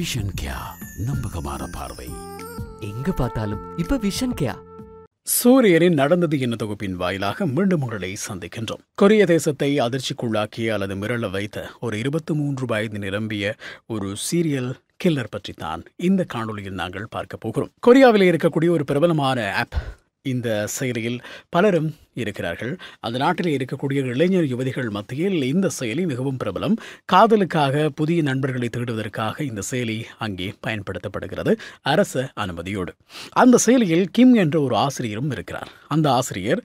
vision கியா நம்பகமான பார்வை எங்க பார்த்தாலும் இப்ப விஷன் கியா சூரியனின் நடந்தது என்ன தொகுப்பின் வாயிலாக மீண்டும் உங்களை சந்திக்கின்றோம் கொரிய தேசத்தை அதிர்ச்சிக்குள்ளாக்கிய அல்லது மிரள வைத்த ஒரு இருபத்தி மூன்று வயது நிரம்பிய ஒரு சீரியல் கில்லர் பற்றி தான் இந்த காணொலியில் நாங்கள் பார்க்க போகிறோம் கொரியாவில் இருக்கக்கூடிய ஒரு பிரபலமான ஆப் இந்த செயலியில் பலரும் இருக்கிறார்கள் அந்த நாட்டில் இருக்கக்கூடிய இளைஞர் யுவதிகள் மத்தியில் இந்த செயலி மிகவும் பிரபலம் காதலுக்காக புதிய நண்பர்களை தேடுவதற்காக இந்த செயலி அங்கே பயன்படுத்தப்படுகிறது அரச அனுமதியோடு அந்த செயலியில் கிம் என்ற ஒரு ஆசிரியரும் இருக்கிறார் அந்த ஆசிரியர்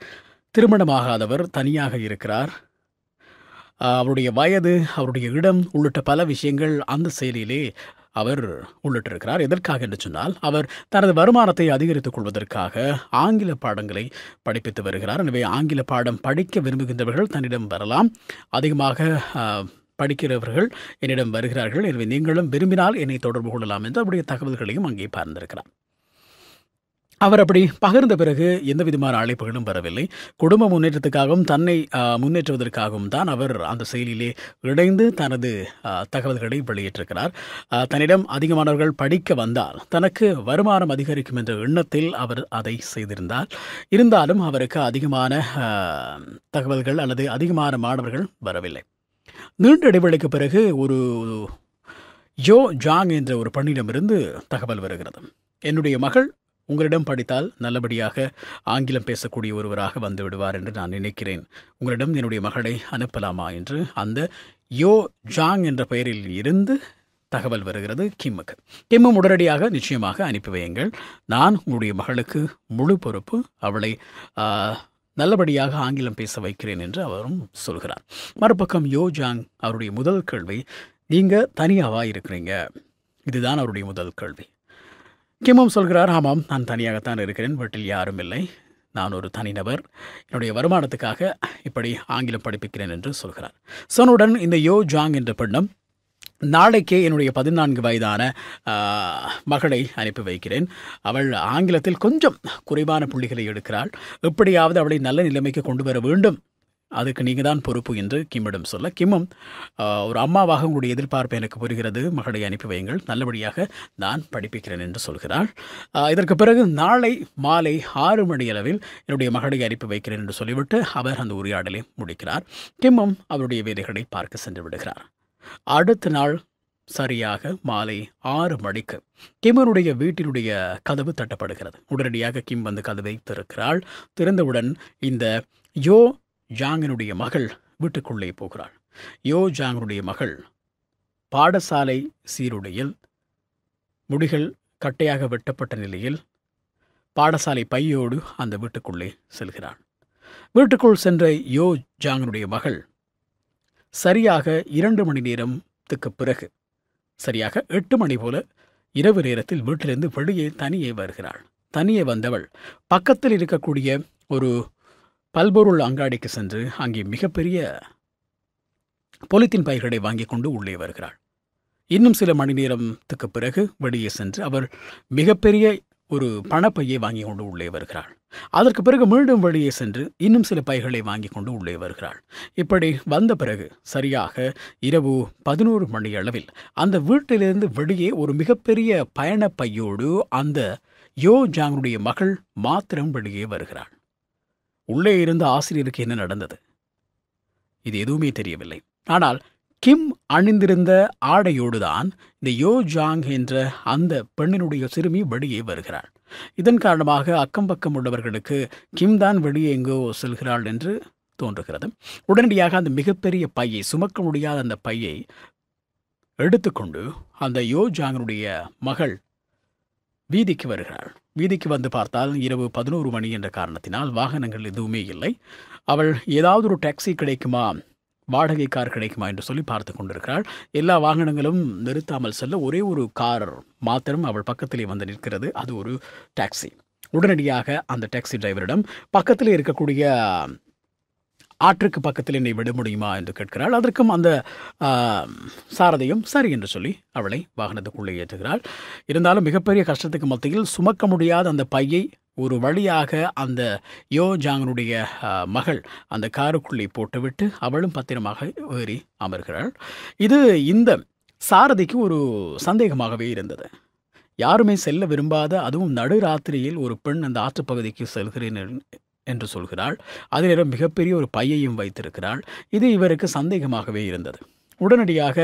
திருமணமாகாதவர் தனியாக இருக்கிறார் அவருடைய வயது அவருடைய இடம் உள்ளிட்ட பல விஷயங்கள் அந்த செயலியிலே அவர் உள்ளிட்டிருக்கிறார் எதற்காக என்று சொன்னால் அவர் தனது வருமானத்தை அதிகரித்துக் கொள்வதற்காக ஆங்கில பாடங்களை படிப்பித்து வருகிறார் எனவே ஆங்கில பாடம் படிக்க விரும்புகின்றவர்கள் தன்னிடம் வரலாம் அதிகமாக படிக்கிறவர்கள் என்னிடம் வருகிறார்கள் எனவே நீங்களும் விரும்பினால் என்னை தொடர்பு கொள்ளலாம் என்று அவருடைய தகவல்களையும் அங்கே பார்ந்திருக்கிறார் அவர் அப்படி பகிர்ந்த பிறகு எந்த விதமான அழைப்புகளும் பெறவில்லை குடும்ப முன்னேற்றத்துக்காகவும் தன்னை முன்னேற்றுவதற்காகவும் தான் அவர் அந்த செயலிலே இணைந்து தனது தகவல்களை வெளியிட்டிருக்கிறார் தன்னிடம் அதிகமானவர்கள் படிக்க வந்தால் தனக்கு வருமானம் அதிகரிக்கும் என்ற எண்ணத்தில் அவர் அதை செய்திருந்தார் இருந்தாலும் அவருக்கு அதிகமான தகவல்கள் அல்லது அதிகமான மாணவர்கள் வரவில்லை நீண்ட இடைவெளிக்கு பிறகு ஒரு யோ ஜாங் என்ற ஒரு பெண்ணிடமிருந்து தகவல் வருகிறது என்னுடைய மகள் உங்களிடம் படித்தால் நல்லபடியாக ஆங்கிலம் பேசக்கூடிய ஒருவராக வந்து விடுவார் என்று நான் நினைக்கிறேன் உங்களிடம் என்னுடைய மகளை அனுப்பலாமா என்று அந்த யோ ஜாங் என்ற பெயரில் இருந்து தகவல் வருகிறது கிம்முக்கு கிம்மும் உடனடியாக நிச்சயமாக அனுப்பி வையுங்கள் நான் உங்களுடைய மகளுக்கு முழு பொறுப்பு அவளை நல்லபடியாக ஆங்கிலம் பேச வைக்கிறேன் என்று அவரும் சொல்கிறார் மறுபக்கம் யோ ஜாங் அவருடைய முதல் கேள்வி நீங்கள் தனியாவா இருக்கிறீங்க இதுதான் அவருடைய முதல் கேள்வி கிமும் சொல்கிறார் ஆமாம் நான் தனியாகத்தான் இருக்கிறேன் வீட்டில் யாரும் இல்லை நான் ஒரு தனிநபர் என்னுடைய வருமானத்துக்காக இப்படி ஆங்கிலம் படிப்பிக்கிறேன் என்று சொல்கிறார் சோனுடன் இந்த யோ ஜாங் என்ற பெண்ணம் நாளைக்கே என்னுடைய பதினான்கு வயதான மகளை அனுப்பி வைக்கிறேன் அவள் ஆங்கிலத்தில் கொஞ்சம் குறைவான புள்ளிகளை எடுக்கிறாள் எப்படியாவது அவளை நல்ல நிலைமைக்கு கொண்டு வர வேண்டும் அதுக்கு நீங்கள் தான் பொறுப்பு என்று கிம்மிடம் சொல்ல கிம்மும் ஒரு அம்மாவாக உங்களுடைய எதிர்பார்ப்பு எனக்கு புரிகிறது மகளை அனுப்பி வையுங்கள் நல்லபடியாக நான் படிப்பிக்கிறேன் என்று சொல்கிறாள் இதற்கு பிறகு நாளை மாலை ஆறு மணி அளவில் என்னுடைய மகளை அனுப்பி வைக்கிறேன் என்று சொல்லிவிட்டு அவர் அந்த உரையாடலை முடிக்கிறார் கிம்மும் அவருடைய வேலைகளை பார்க்க சென்று விடுகிறார் அடுத்த நாள் சரியாக மாலை ஆறு மணிக்கு கிம்மனுடைய வீட்டினுடைய கதவு தட்டப்படுகிறது உடனடியாக கிம் வந்து கதவை திறக்கிறாள் திறந்தவுடன் இந்த யோ ஜாங்கினுடைய மகள் வீட்டுக்குள்ளே போகிறாள் யோ ஜாங்கனுடைய மகள் பாடசாலை சீருடையில் முடிகள் கட்டையாக வெட்டப்பட்ட நிலையில் பாடசாலை பையோடு அந்த வீட்டுக்குள்ளே செல்கிறாள் வீட்டுக்குள் சென்ற யோ ஜாங்கனுடைய மகள் சரியாக இரண்டு மணி நேரத்துக்கு பிறகு சரியாக எட்டு மணி போல இரவு நேரத்தில் வீட்டிலிருந்து வெளியே தனியே வருகிறாள் தனியே வந்தவள் பக்கத்தில் இருக்கக்கூடிய ஒரு பல்பொருள் அங்காடிக்கு சென்று அங்கே மிகப்பெரிய பொலித்தீன் பைகளை வாங்கி கொண்டு உள்ளே வருகிறாள் இன்னும் சில மணி நேரத்துக்கு பிறகு வெளியே சென்று அவர் மிகப்பெரிய ஒரு பணப்பையை வாங்கி கொண்டு உள்ளே வருகிறாள் அதற்கு பிறகு மீண்டும் வெளியே சென்று இன்னும் சில பைகளை வாங்கி கொண்டு உள்ளே வருகிறாள் இப்படி வந்த பிறகு சரியாக இரவு பதினோரு மணி அளவில் அந்த வீட்டிலிருந்து வெளியே ஒரு மிகப்பெரிய பயணப்பையோடு அந்த யோ ஜாங்குடைய மகள் மாத்திரம் வெளியே வருகிறாள் உள்ளே இருந்த ஆசிரியருக்கு என்ன நடந்தது இது எதுவுமே தெரியவில்லை ஆனால் கிம் அணிந்திருந்த ஆடையோடுதான் இந்த யோ ஜாங் என்ற அந்த பெண்ணினுடைய சிறுமி வெளியே வருகிறாள் இதன் காரணமாக அக்கம் பக்கம் உள்ளவர்களுக்கு கிம் தான் வெளியே எங்கோ செல்கிறாள் என்று தோன்றுகிறது உடனடியாக அந்த மிகப்பெரிய பையை சுமக்க முடியாத அந்த பையை எடுத்துக்கொண்டு அந்த யோ ஜாங்கனுடைய மகள் வீதிக்கு வருகிறாள் வீதிக்கு வந்து பார்த்தால் இரவு பதினோரு மணி என்ற காரணத்தினால் வாகனங்கள் எதுவுமே இல்லை அவள் ஏதாவது ஒரு டாக்ஸி கிடைக்குமா வாடகை கார் கிடைக்குமா என்று சொல்லி பார்த்து கொண்டிருக்கிறாள் எல்லா வாகனங்களும் நிறுத்தாமல் செல்ல ஒரே ஒரு கார் மாத்திரம் அவள் பக்கத்திலே வந்து நிற்கிறது அது ஒரு டாக்ஸி உடனடியாக அந்த டாக்ஸி டிரைவரிடம் பக்கத்தில் இருக்கக்கூடிய ஆற்றுக்கு பக்கத்தில் என்னை விட முடியுமா என்று கேட்கிறாள் அதற்கும் அந்த சாரதையும் சரி என்று சொல்லி அவளை வாகனத்துக்குள்ளே ஏற்றுகிறாள் இருந்தாலும் மிகப்பெரிய கஷ்டத்துக்கு மத்தியில் சுமக்க முடியாத அந்த பையை ஒரு வழியாக அந்த யோ ஜாங்கனுடைய மகள் அந்த காருக்குள்ளே போட்டுவிட்டு அவளும் பத்திரமாக ஏறி அமர்கிறாள் இது இந்த சாரதிக்கு ஒரு சந்தேகமாகவே இருந்தது யாருமே செல்ல விரும்பாத அதுவும் நடுராத்திரியில் ஒரு பெண் அந்த ஆற்றுப்பகுதிக்கு செல்கிறேன் என்று சொல்கிறாள் அதிலிடம் மிகப்பெரிய ஒரு பையையும் வைத்திருக்கிறாள் இது இவருக்கு சந்தேகமாகவே இருந்தது உடனடியாக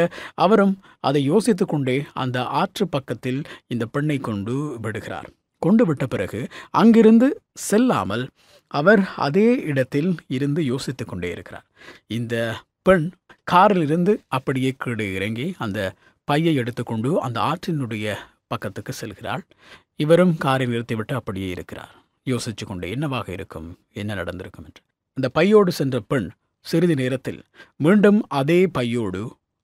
அவரும் அதை யோசித்து கொண்டே அந்த ஆற்று பக்கத்தில் இந்த பெண்ணை கொண்டு விடுகிறார் கொண்டு விட்ட பிறகு அங்கிருந்து செல்லாமல் அவர் அதே இடத்தில் இருந்து யோசித்து கொண்டே இருக்கிறார் இந்த பெண் காரிலிருந்து அப்படியே கீடு இறங்கி அந்த பையை எடுத்துக்கொண்டு அந்த ஆற்றினுடைய பக்கத்துக்கு செல்கிறாள் இவரும் காரை நிறுத்திவிட்டு அப்படியே இருக்கிறார் யோசித்து கொண்டு என்னவாக இருக்கும் என்ன நடந்திருக்கும் என்று அந்த பையோடு சென்ற பெண் சிறிது நேரத்தில் மீண்டும் அதே பையோடு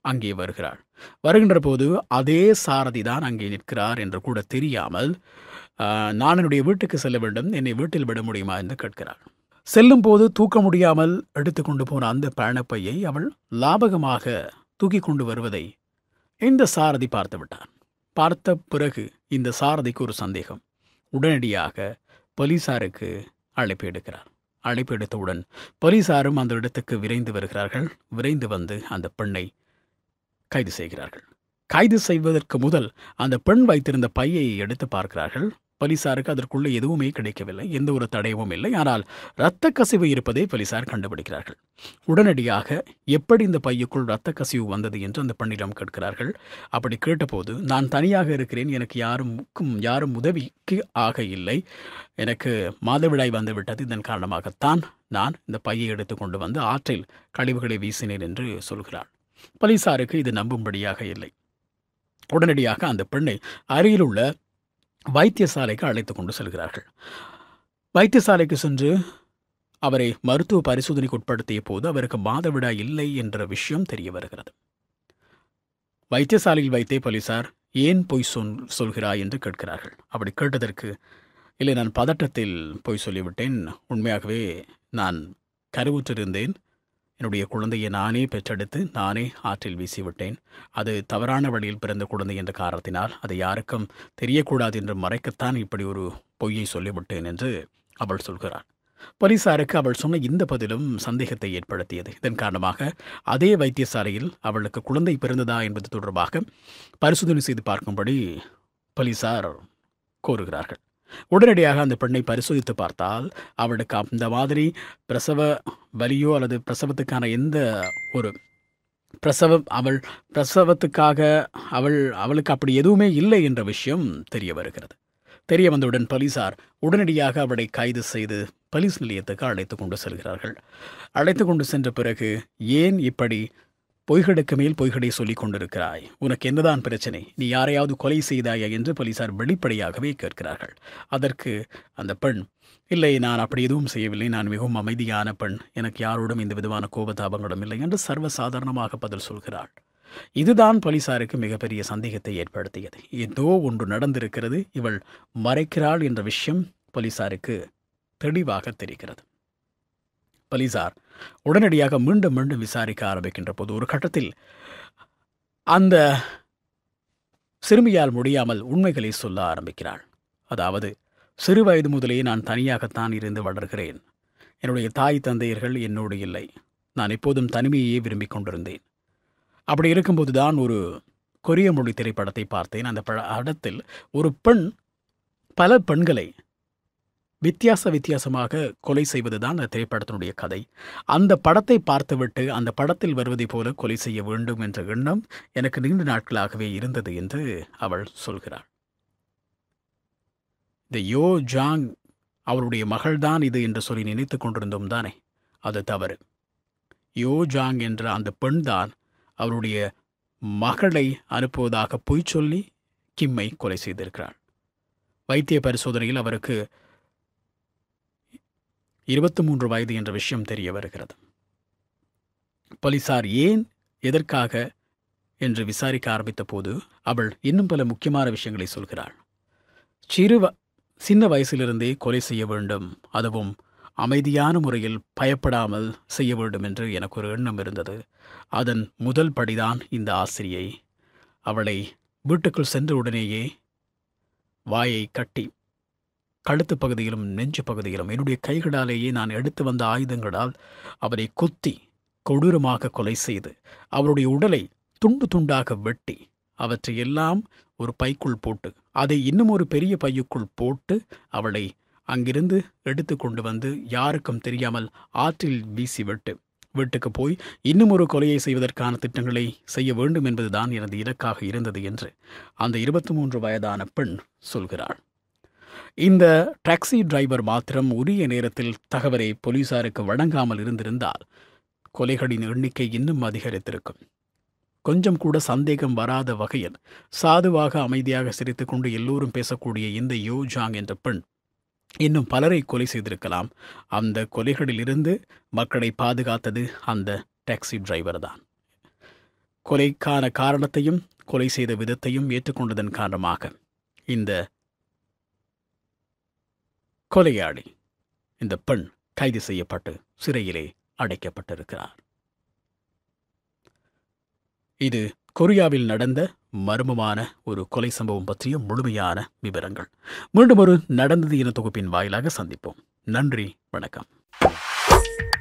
அங்கே வருகிறாள் வருகின்ற போது அதே சாரதி தான் அங்கே நிற்கிறார் என்று கூட தெரியாமல் நான் என்னுடைய வீட்டுக்கு செல்ல வேண்டும் என்னை வீட்டில் விட முடியுமா என்று கேட்கிறாள் செல்லும் போது தூக்க முடியாமல் எடுத்துக்கொண்டு போன அந்த பயணப்பையை அவள் லாபகமாக தூக்கி கொண்டு வருவதை இந்த சாரதி பார்த்து விட்டான் பார்த்த பிறகு இந்த சாரதிக்கு ஒரு சந்தேகம் உடனடியாக போலீசாருக்கு அழைப்பு எடுக்கிறார் அழைப்பு எடுத்தவுடன் போலீசாரும் அந்த இடத்துக்கு விரைந்து வருகிறார்கள் விரைந்து வந்து அந்த பெண்ணை கைது செய்கிறார்கள் கைது செய்வதற்கு முதல் அந்த பெண் வைத்திருந்த பையை எடுத்து பார்க்கிறார்கள் பலிசாருக்கு அதற்குள்ள எதுவுமே கிடைக்கவில்லை எந்த ஒரு தடயமும் இல்லை ஆனால் இரத்த கசிவு இருப்பதை பலிசார் கண்டுபிடிக்கிறார்கள் உடனடியாக எப்படி இந்த பையுக்குள் இரத்த கசிவு வந்தது என்று அந்த பெண்ணிடம் கேட்கிறார்கள் அப்படி கேட்டபோது நான் தனியாக இருக்கிறேன் எனக்கு யாருக்கும் யாரும் உதவிக்கு ஆக இல்லை எனக்கு மாதவிடாய் வந்துவிட்டது இதன் காரணமாகத்தான் நான் இந்த பையை எடுத்து கொண்டு வந்து ஆற்றில் கழிவுகளை வீசினேன் என்று சொல்கிறாள் பலிசாருக்கு இது நம்பும்படியாக இல்லை உடனடியாக அந்த பெண்ணை அருகிலுள்ள வைத்தியசாலைக்கு அழைத்து கொண்டு செல்கிறார்கள் வைத்தியசாலைக்கு சென்று அவரை மருத்துவ பரிசோதனைக்கு உட்படுத்திய போது அவருக்கு மாதவிடா இல்லை என்ற விஷயம் தெரிய வருகிறது வைத்தியசாலையில் வைத்தே போலீசார் ஏன் பொய் சொல் சொல்கிறாய் என்று கேட்கிறார்கள் அப்படி கேட்டதற்கு இல்லை நான் பதட்டத்தில் பொய் சொல்லிவிட்டேன் உண்மையாகவே நான் கருவுற்றிருந்தேன் என்னுடைய குழந்தையை நானே பெற்றெடுத்து நானே ஆற்றில் வீசிவிட்டேன் அது தவறான வழியில் பிறந்த குழந்தை என்ற காரணத்தினால் அதை யாருக்கும் தெரியக்கூடாது என்று மறைக்கத்தான் இப்படி ஒரு பொய்யை சொல்லிவிட்டேன் என்று அவள் சொல்கிறாள் போலீசாருக்கு அவள் சொன்ன இந்த பதிலும் சந்தேகத்தை ஏற்படுத்தியது இதன் காரணமாக அதே வைத்தியசாலையில் அவளுக்கு குழந்தை பிறந்ததா என்பது தொடர்பாக பரிசோதனை செய்து பார்க்கும்படி போலீசார் கோருகிறார்கள் உடனடியாக அந்த பெண்ணை பரிசோதித்து பார்த்தால் அவளுக்கு அந்த மாதிரி பிரசவ வலியோ அல்லது பிரசவத்துக்கான எந்த ஒரு பிரசவம் அவள் பிரசவத்துக்காக அவள் அவளுக்கு அப்படி எதுவுமே இல்லை என்ற விஷயம் தெரிய வருகிறது தெரிய வந்தவுடன் போலீசார் உடனடியாக அவளை கைது செய்து போலீஸ் நிலையத்துக்கு அழைத்து கொண்டு செல்கிறார்கள் அழைத்து கொண்டு சென்ற பிறகு ஏன் இப்படி பொய்கடுக்கு மேல் பொய்கடை சொல்லிக் கொண்டிருக்கிறாய் உனக்கு என்னதான் பிரச்சனை நீ யாரையாவது கொலை செய்தாயா என்று போலீசார் வெளிப்படையாகவே கேட்கிறார்கள் அதற்கு அந்த பெண் இல்லை நான் அப்படி எதுவும் செய்யவில்லை நான் மிகவும் அமைதியான பெண் எனக்கு யாரோடும் இந்த விதமான கோபதாபங்களும் இல்லை என்று சர்வசாதாரணமாக பதில் சொல்கிறாள் இதுதான் போலீசாருக்கு மிகப்பெரிய சந்தேகத்தை ஏற்படுத்தியது ஏதோ ஒன்று நடந்திருக்கிறது இவள் மறைக்கிறாள் என்ற விஷயம் போலீசாருக்கு தெளிவாக தெரிகிறது பலிசார் உடனடியாக மீண்டும் மீண்டும் விசாரிக்க ஆரம்பிக்கின்ற போது ஒரு கட்டத்தில் அந்த சிறுமியால் முடியாமல் உண்மைகளை சொல்ல ஆரம்பிக்கிறாள் அதாவது சிறு வயது முதலே நான் தனியாகத்தான் இருந்து வளர்கிறேன் என்னுடைய தாய் தந்தையர்கள் என்னோடு இல்லை நான் எப்போதும் தனிமையையே விரும்பிக் கொண்டிருந்தேன் அப்படி இருக்கும்போது தான் ஒரு கொரிய மொழி திரைப்படத்தை பார்த்தேன் அந்த படத்தில் ஒரு பெண் பல பெண்களை வித்தியாச வித்தியாசமாக கொலை செய்வதுதான் அந்த திரைப்படத்தினுடைய கதை அந்த படத்தை பார்த்துவிட்டு அந்த படத்தில் வருவதை போல கொலை செய்ய வேண்டும் என்ற எண்ணம் எனக்கு நீண்ட நாட்களாகவே இருந்தது என்று அவள் சொல்கிறாள் இந்த யோ ஜாங் அவருடைய மகள்தான் இது என்று சொல்லி நினைத்து கொண்டிருந்தோம் தானே அது தவறு யோ ஜாங் என்ற அந்த பெண்தான் அவருடைய மகளை அனுப்புவதாக பொய் சொல்லி கிம்மை கொலை செய்திருக்கிறாள் வைத்திய பரிசோதனையில் அவருக்கு இருபத்தி மூன்று வயது என்ற விஷயம் தெரிய வருகிறது போலீசார் ஏன் எதற்காக என்று விசாரிக்க ஆரம்பித்த போது அவள் இன்னும் பல முக்கியமான விஷயங்களை சொல்கிறாள் சிறு சின்ன வயசிலிருந்தே கொலை செய்ய வேண்டும் அதுவும் அமைதியான முறையில் பயப்படாமல் செய்ய வேண்டும் என்று எனக்கு ஒரு எண்ணம் இருந்தது அதன் முதல் படிதான் இந்த ஆசிரியை அவளை வீட்டுக்குள் சென்ற உடனேயே வாயை கட்டி கழுத்து பகுதியிலும் நெஞ்சு பகுதியிலும் என்னுடைய கைகளாலேயே நான் எடுத்து வந்த ஆயுதங்களால் அவரை கொத்தி கொடூரமாக கொலை செய்து அவருடைய உடலை துண்டு துண்டாக வெட்டி அவற்றை எல்லாம் ஒரு பைக்குள் போட்டு அதை இன்னும் ஒரு பெரிய பையுக்குள் போட்டு அவளை அங்கிருந்து எடுத்து கொண்டு வந்து யாருக்கும் தெரியாமல் ஆற்றில் வீசி விட்டு வீட்டுக்கு போய் இன்னும் ஒரு கொலையை செய்வதற்கான திட்டங்களை செய்ய வேண்டும் என்பதுதான் எனது இலக்காக இருந்தது என்று அந்த இருபத்தி மூன்று வயதான பெண் சொல்கிறாள் இந்த டாக்ஸி டிரைவர் மாத்திரம் உரிய நேரத்தில் தகவலை போலீசாருக்கு வழங்காமல் இருந்திருந்தால் கொலைகளின் எண்ணிக்கை இன்னும் அதிகரித்திருக்கும் கொஞ்சம் கூட சந்தேகம் வராத வகையில் சாதுவாக அமைதியாக சிரித்துக்கொண்டு எல்லோரும் பேசக்கூடிய இந்த யோ ஜாங் என்ற பெண் இன்னும் பலரை கொலை செய்திருக்கலாம் அந்த கொலைகளிலிருந்து மக்களை பாதுகாத்தது அந்த டாக்ஸி டிரைவர் தான் கொலைக்கான காரணத்தையும் கொலை செய்த விதத்தையும் ஏற்றுக்கொண்டதன் காரணமாக இந்த கொலையாளி இந்த பெண் கைது செய்யப்பட்டு சிறையிலே அடைக்கப்பட்டிருக்கிறார் இது கொரியாவில் நடந்த மர்மமான ஒரு கொலை சம்பவம் பற்றிய முழுமையான விவரங்கள் மீண்டும் ஒரு நடந்தது என தொகுப்பின் வாயிலாக சந்திப்போம் நன்றி வணக்கம்